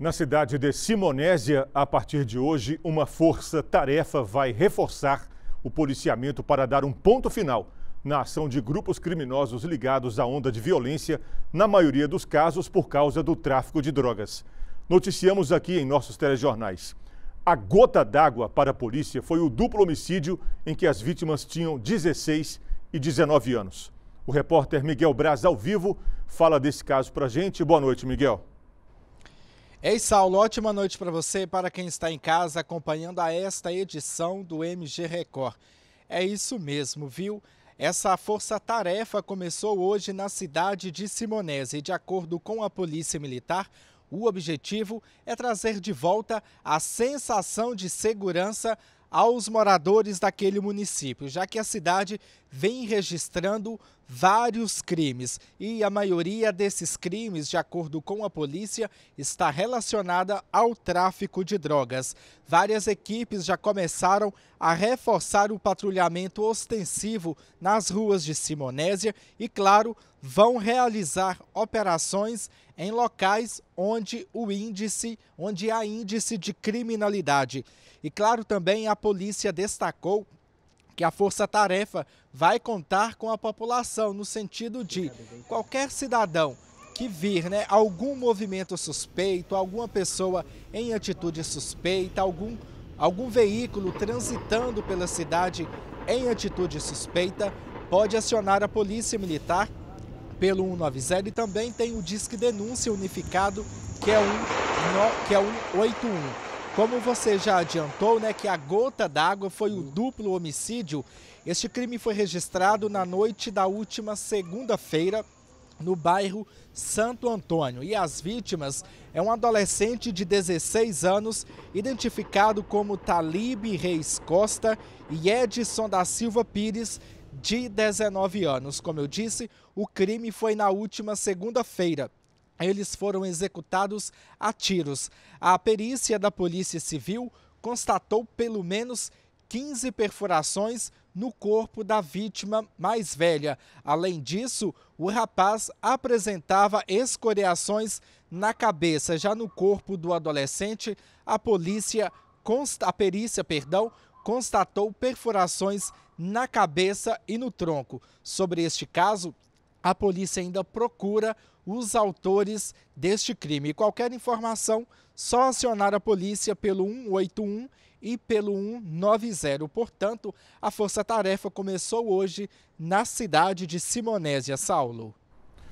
Na cidade de Simonésia, a partir de hoje, uma força-tarefa vai reforçar o policiamento para dar um ponto final na ação de grupos criminosos ligados à onda de violência, na maioria dos casos por causa do tráfico de drogas. Noticiamos aqui em nossos telejornais. A gota d'água para a polícia foi o duplo homicídio em que as vítimas tinham 16 e 19 anos. O repórter Miguel Braz, ao vivo, fala desse caso para a gente. Boa noite, Miguel. Ei, é Saulo, ótima noite para você e para quem está em casa acompanhando a esta edição do MG Record. É isso mesmo, viu? Essa força-tarefa começou hoje na cidade de Simonese e, de acordo com a Polícia Militar, o objetivo é trazer de volta a sensação de segurança aos moradores daquele município, já que a cidade vem registrando vários crimes e a maioria desses crimes, de acordo com a polícia, está relacionada ao tráfico de drogas. Várias equipes já começaram a reforçar o patrulhamento ostensivo nas ruas de Simonésia e, claro, vão realizar operações em locais onde o índice, onde há índice de criminalidade. E claro, também a polícia destacou que a força-tarefa vai contar com a população no sentido de qualquer cidadão que vir né, algum movimento suspeito, alguma pessoa em atitude suspeita, algum, algum veículo transitando pela cidade em atitude suspeita, pode acionar a Polícia Militar pelo 190 e também tem o Disque Denúncia Unificado, que é o 181. Como você já adiantou, né, que a gota d'água foi o duplo homicídio, este crime foi registrado na noite da última segunda-feira no bairro Santo Antônio. E as vítimas é um adolescente de 16 anos, identificado como Talib Reis Costa e Edson da Silva Pires, de 19 anos. Como eu disse, o crime foi na última segunda-feira eles foram executados a tiros. A perícia da Polícia Civil constatou pelo menos 15 perfurações no corpo da vítima mais velha. Além disso, o rapaz apresentava escoriações na cabeça. Já no corpo do adolescente, a polícia a perícia, perdão, constatou perfurações na cabeça e no tronco. Sobre este caso, a polícia ainda procura os autores deste crime. Qualquer informação, só acionar a polícia pelo 181 e pelo 190. Portanto, a Força Tarefa começou hoje na cidade de Simonésia, Saulo.